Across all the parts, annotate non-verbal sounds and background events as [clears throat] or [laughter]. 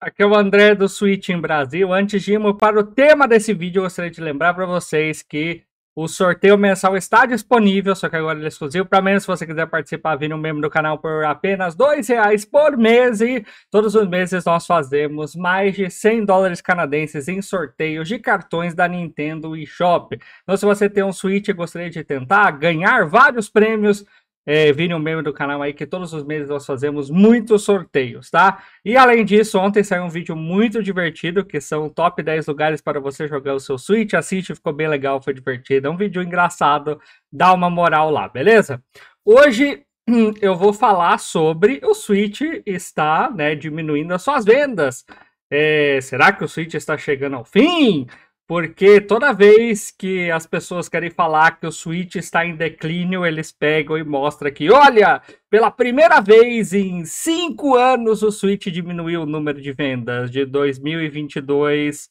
Aqui é o André do Switch em Brasil. Antes de irmos para o tema desse vídeo, eu gostaria de lembrar para vocês que o sorteio mensal está disponível, só que agora ele é exclusivo para menos. Se você quiser participar, vire um membro do canal por apenas R$ reais por mês. E todos os meses nós fazemos mais de 100 dólares canadenses em sorteios de cartões da Nintendo e Shop. Então, se você tem um Switch e gostaria de tentar ganhar vários prêmios, é, virem um membro do canal aí, que todos os meses nós fazemos muitos sorteios, tá? E além disso, ontem saiu um vídeo muito divertido, que são top 10 lugares para você jogar o seu Switch. Assiste, ficou bem legal, foi divertido. É um vídeo engraçado, dá uma moral lá, beleza? Hoje [clears throat] eu vou falar sobre o Switch está né, diminuindo as suas vendas. É, será que o Switch está chegando ao fim? Porque toda vez que as pessoas querem falar que o Switch está em declínio, eles pegam e mostram que, olha, pela primeira vez em cinco anos o Switch diminuiu o número de vendas de 2022.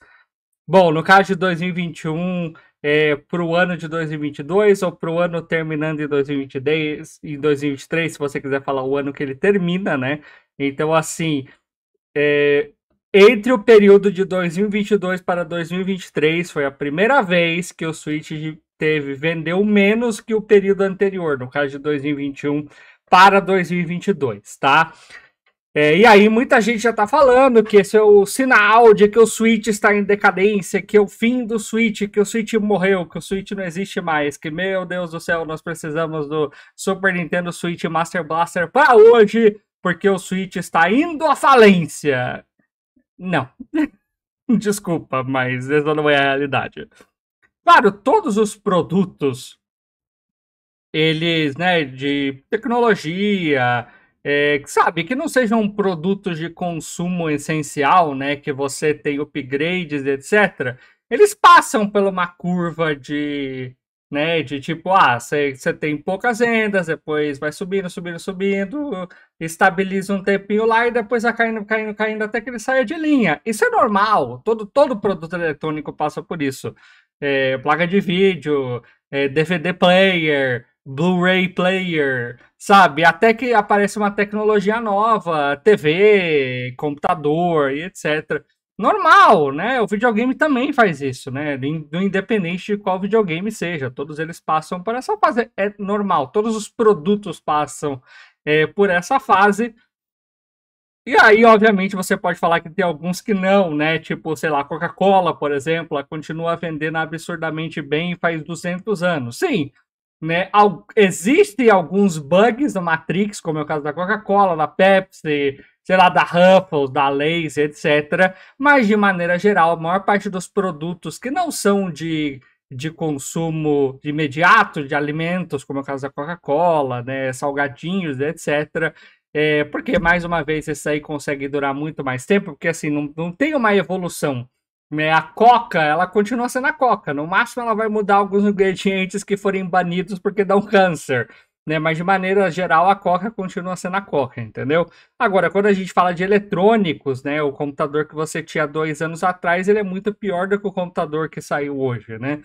Bom, no caso de 2021, é, para o ano de 2022 ou para o ano terminando em 2023, em 2023, se você quiser falar o ano que ele termina, né? Então, assim, é, entre o período de 2022 para 2023, foi a primeira vez que o Switch teve vendeu menos que o período anterior, no caso de 2021 para 2022, tá? É, e aí muita gente já tá falando que esse é o sinal de que o Switch está em decadência, que é o fim do Switch, que o Switch morreu, que o Switch não existe mais, que meu Deus do céu, nós precisamos do Super Nintendo Switch Master Blaster para hoje, porque o Switch está indo à falência. Não. [laughs] Desculpa, mas essa não é a realidade. Claro, todos os produtos, eles, né, de tecnologia, é, sabe, que não sejam produtos de consumo essencial, né, que você tem upgrades, etc., eles passam por uma curva de né? De tipo, ah, você tem poucas vendas, depois vai subindo, subindo, subindo, estabiliza um tempinho lá e depois vai caindo, caindo, caindo até que ele saia de linha. Isso é normal, todo, todo produto eletrônico passa por isso. É, placa de vídeo, é, DVD player, Blu-ray player, sabe? Até que aparece uma tecnologia nova, TV, computador e etc normal, né? O videogame também faz isso, né? Independente de qual videogame seja, todos eles passam por essa fase. É normal, todos os produtos passam é, por essa fase. E aí, obviamente, você pode falar que tem alguns que não, né? Tipo, sei lá, Coca-Cola, por exemplo, ela continua vendendo absurdamente bem faz 200 anos. Sim, né? Al existem alguns bugs da Matrix, como é o caso da Coca-Cola, da Pepsi, sei lá, da Ruffles, da Lays, etc. Mas, de maneira geral, a maior parte dos produtos que não são de, de consumo imediato, de alimentos, como é o caso da Coca-Cola, né, salgadinhos, etc., é, porque, mais uma vez, esse aí consegue durar muito mais tempo, porque, assim, não, não tem uma evolução. Né? A Coca, ela continua sendo a Coca. No máximo, ela vai mudar alguns ingredientes que forem banidos porque dão câncer né? Mas de maneira geral a Coca continua sendo a Coca, entendeu? Agora, quando a gente fala de eletrônicos, né? O computador que você tinha dois anos atrás, ele é muito pior do que o computador que saiu hoje, né?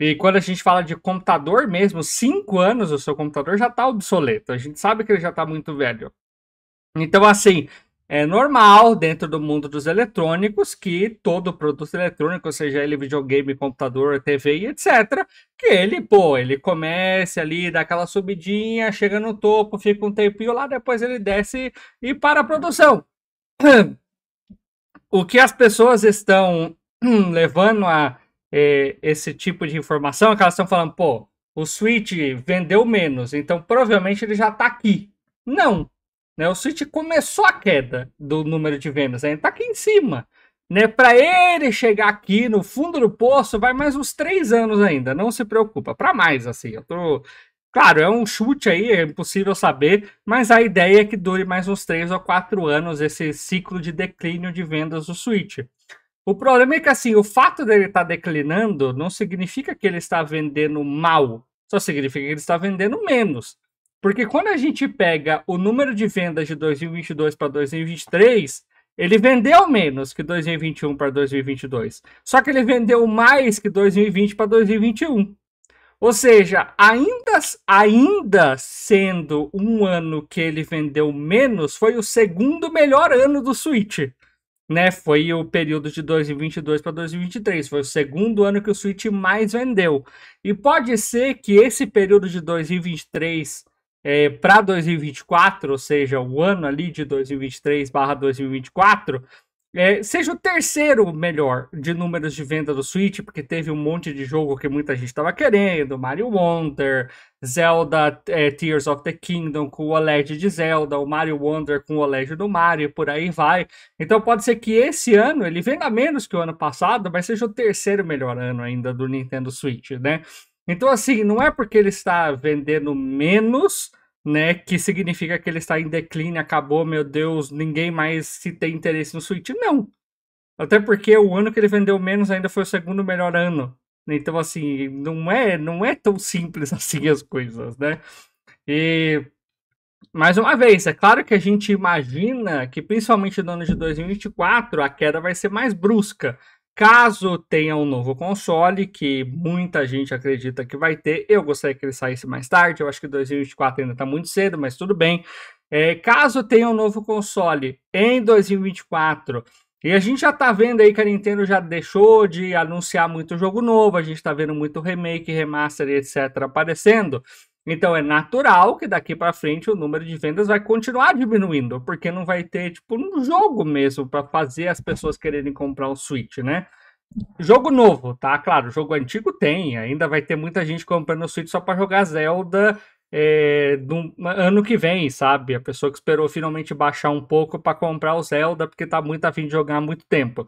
E quando a gente fala de computador mesmo, cinco anos o seu computador já está obsoleto. A gente sabe que ele já está muito velho. Então, assim, é normal dentro do mundo dos eletrônicos que todo produto eletrônico, seja ele videogame, computador, TV e etc, que ele, pô, ele comece ali, dá aquela subidinha, chega no topo, fica um tempinho lá, depois ele desce e para a produção. [clears throat] O que as pessoas estão [clears throat] levando a é, esse tipo de informação é que elas estão falando, pô, o Switch vendeu menos, então provavelmente ele já está aqui. Não, né? O Switch começou a queda do número de vendas, ainda né? está aqui em cima. Né? Para ele chegar aqui no fundo do poço, vai mais uns três anos ainda, não se preocupa. Para mais, assim, eu tô... Claro, é um chute aí, é impossível saber, mas a ideia é que dure mais uns três ou quatro anos esse ciclo de declínio de vendas do Switch. O problema é que assim, o fato dele estar tá declinando não significa que ele está vendendo mal, só significa que ele está vendendo menos. Porque quando a gente pega o número de vendas de 2022 para 2023, ele vendeu menos que 2021 para 2022. Só que ele vendeu mais que 2020 para 2021. Ou seja, ainda, ainda sendo um ano que ele vendeu menos, foi o segundo melhor ano do Switch. Né? Foi o período de 2022 para 2023. Foi o segundo ano que o Switch mais vendeu. E pode ser que esse período de 2023 é, para 2024, ou seja, o ano ali de 2023 barra 2024, é, seja o terceiro melhor de números de venda do Switch, porque teve um monte de jogo que muita gente estava querendo, Mario Wonder, Zelda é, Tears of the Kingdom com o OLED de Zelda, o Mario Wonder com o OLED do Mario, por aí vai. Então pode ser que esse ano ele venda menos que o ano passado, mas seja o terceiro melhor ano ainda do Nintendo Switch, né? Então assim, não é porque ele está vendendo menos né? Que significa que ele está em declínio, acabou, meu Deus, ninguém mais se tem interesse no Switch. Não. Até porque o ano que ele vendeu menos ainda foi o segundo melhor ano. Então, assim, não é, não é tão simples [laughs] assim as coisas, né? E mais uma vez, é claro que a gente imagina que principalmente no ano de 2024 a queda vai ser mais brusca. Caso tenha um novo console, que muita gente acredita que vai ter, eu gostaria que ele saísse mais tarde, eu acho que 2024 ainda está muito cedo, mas tudo bem. É, caso tenha um novo console em 2024, e a gente já está vendo aí que a Nintendo já deixou de anunciar muito jogo novo, a gente está vendo muito remake, remaster, etc. aparecendo. Então é natural que daqui para frente o número de vendas vai continuar diminuindo, porque não vai ter tipo um jogo mesmo para fazer as pessoas quererem comprar o Switch, né? Jogo novo, tá? Claro, jogo antigo tem, ainda vai ter muita gente comprando o Switch só para jogar Zelda é, do, ano que vem, sabe? A pessoa que esperou finalmente baixar um pouco para comprar o Zelda porque tá muito afim de jogar há muito tempo.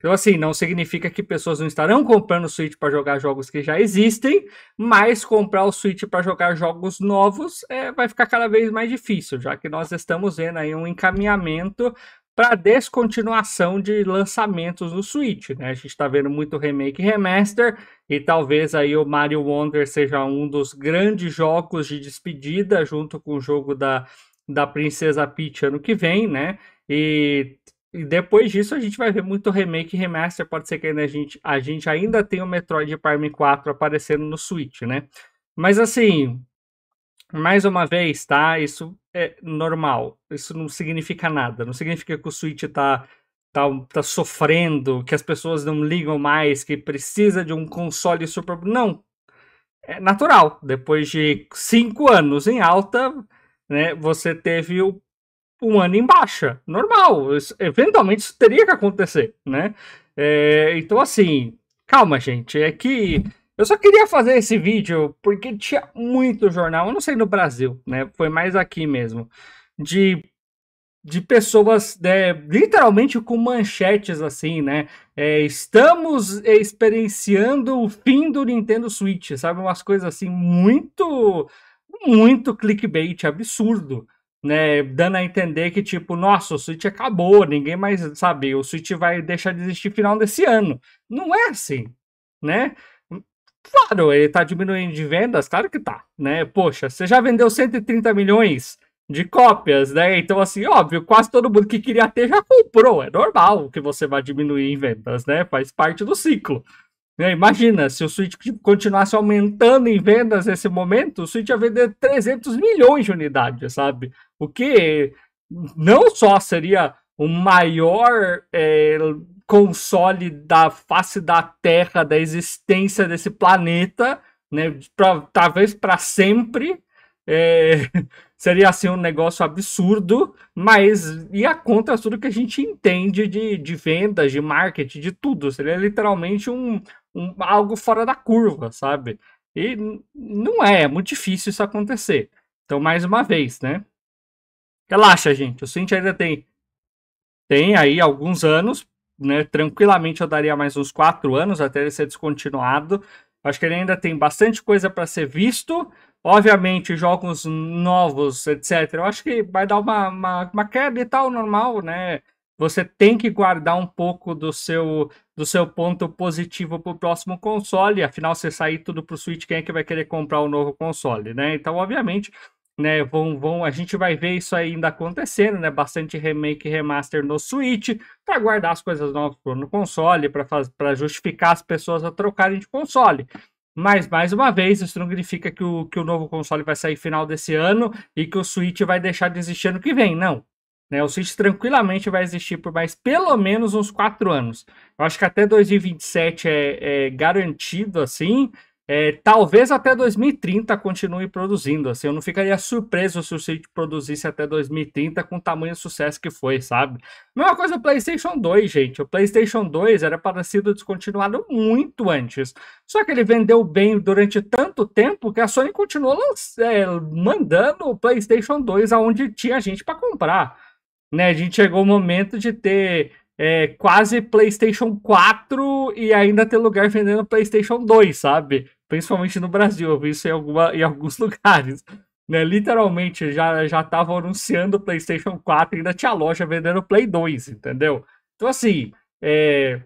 Então, assim, não significa que pessoas não estarão comprando o Switch para jogar jogos que já existem, mas comprar o Switch para jogar jogos novos é, vai ficar cada vez mais difícil, já que nós estamos vendo aí um encaminhamento para descontinuação de lançamentos no Switch, né? A gente está vendo muito remake e remaster, e talvez aí o Mario Wonder seja um dos grandes jogos de despedida, junto com o jogo da, da Princesa Peach ano que vem, né? E e depois disso a gente vai ver muito remake e remaster. Pode ser que ainda a, gente, a gente ainda tenha o Metroid Prime 4 aparecendo no Switch, né? Mas assim, mais uma vez, tá? Isso é normal. Isso não significa nada. Não significa que o Switch tá, tá, tá sofrendo, que as pessoas não ligam mais, que precisa de um console super. Não. É natural. Depois de cinco anos em alta, né? Você teve o um ano em baixa. Normal, isso, eventualmente isso teria que acontecer, né? É, então, assim, calma, gente. É que eu só queria fazer esse vídeo porque tinha muito jornal, eu não sei no Brasil, né? Foi mais aqui mesmo, de, de pessoas né, literalmente com manchetes assim, né? É, estamos experienciando o fim do Nintendo Switch, sabe? Umas coisas assim, muito, muito clickbait, absurdo né, dando a entender que, tipo, nossa, o Switch acabou, ninguém mais sabe, o Switch vai deixar de existir final desse ano. Não é assim, né? Claro, ele tá diminuindo de vendas, claro que tá, né? Poxa, você já vendeu 130 milhões de cópias, né? Então, assim, óbvio, quase todo mundo que queria ter já comprou, é normal que você vá diminuir em vendas, né? Faz parte do ciclo. Imagina, se o Switch continuasse aumentando em vendas nesse momento, o Switch ia vender 300 milhões de unidades, sabe? O que não só seria o maior é, console da face da Terra, da existência desse planeta, né? Pra, talvez para sempre. É, [laughs] seria assim um negócio absurdo, mas ia contra tudo que a gente entende de, de vendas, de marketing, de tudo. Seria literalmente um, um, algo fora da curva, sabe? E não é, é muito difícil isso acontecer. Então, mais uma vez, né? Relaxa, gente. O Cintia ainda tem, tem aí alguns anos, né? Tranquilamente eu daria mais uns quatro anos até ele ser descontinuado. Acho que ele ainda tem bastante coisa para ser visto. Obviamente, jogos novos, etc. Eu acho que vai dar uma, uma, uma queda e tal, normal, né? você tem que guardar um pouco do seu do seu ponto positivo para o próximo console. Afinal, se sair tudo para o Switch, quem é que vai querer comprar o um novo console, né? Então, obviamente, né, vão, vão, a gente vai ver isso ainda acontecendo, né? Bastante remake remaster no Switch para guardar as coisas novas no console, para justificar as pessoas a trocarem de console. Mas, mais uma vez, isso não significa que o, que o novo console vai sair final desse ano e que o Switch vai deixar de existir ano que vem. Não. Né? O Switch tranquilamente vai existir por mais pelo menos uns 4 anos. Eu acho que até 2027 é, é garantido assim. É, talvez até 2030 continue produzindo. Assim, eu não ficaria surpreso se o Switch produzisse até 2030 com o tamanho sucesso que foi, sabe? Mesma coisa do PlayStation 2, gente. O PlayStation 2 era para ser descontinuado muito antes. Só que ele vendeu bem durante tanto tempo que a Sony continuou é, mandando o PlayStation 2 aonde tinha gente para comprar né? A gente chegou o momento de ter é, quase PlayStation 4 e ainda ter lugar vendendo PlayStation 2, sabe? Principalmente no Brasil, eu vi isso em, alguma, em alguns [laughs] lugares. Né? Literalmente, já já estavam anunciando o PlayStation 4 e ainda tinha loja vendendo Play 2, entendeu? Então, assim, é...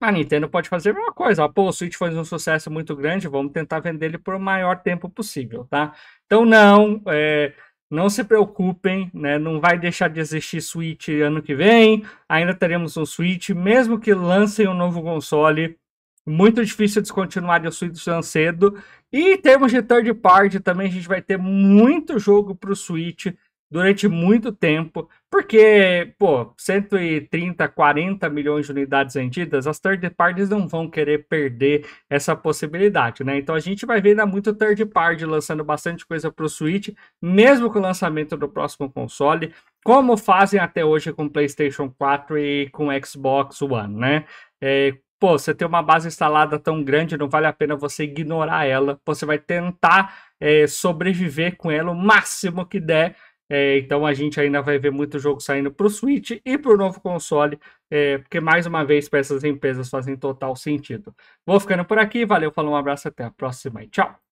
a Nintendo pode fazer a mesma coisa. Ah, pô, o Switch foi um sucesso muito grande, vamos tentar vender ele por o maior tempo possível, tá? Então, não... É não se preocupem, né? Não vai deixar de existir Switch ano que vem. Ainda teremos um Switch, mesmo que lancem um novo console. Muito difícil descontinuar o Switch tão cedo. E em termos de third party também, a gente vai ter muito jogo para o Switch durante muito tempo, porque, pô, 130, 40 milhões de unidades vendidas, as third parties não vão querer perder essa possibilidade, né? Então a gente vai ver ainda muito third party lançando bastante coisa para o Switch, mesmo com o lançamento do próximo console, como fazem até hoje com PlayStation 4 e com Xbox One, né? É, pô, você tem uma base instalada tão grande, não vale a pena você ignorar ela. Você vai tentar é, sobreviver com ela o máximo que der é, então a gente ainda vai ver muito jogo saindo para o Switch e para o novo console, é, porque mais uma vez para essas empresas fazem total sentido. Vou ficando por aqui, valeu, falou, um abraço, até a próxima e tchau!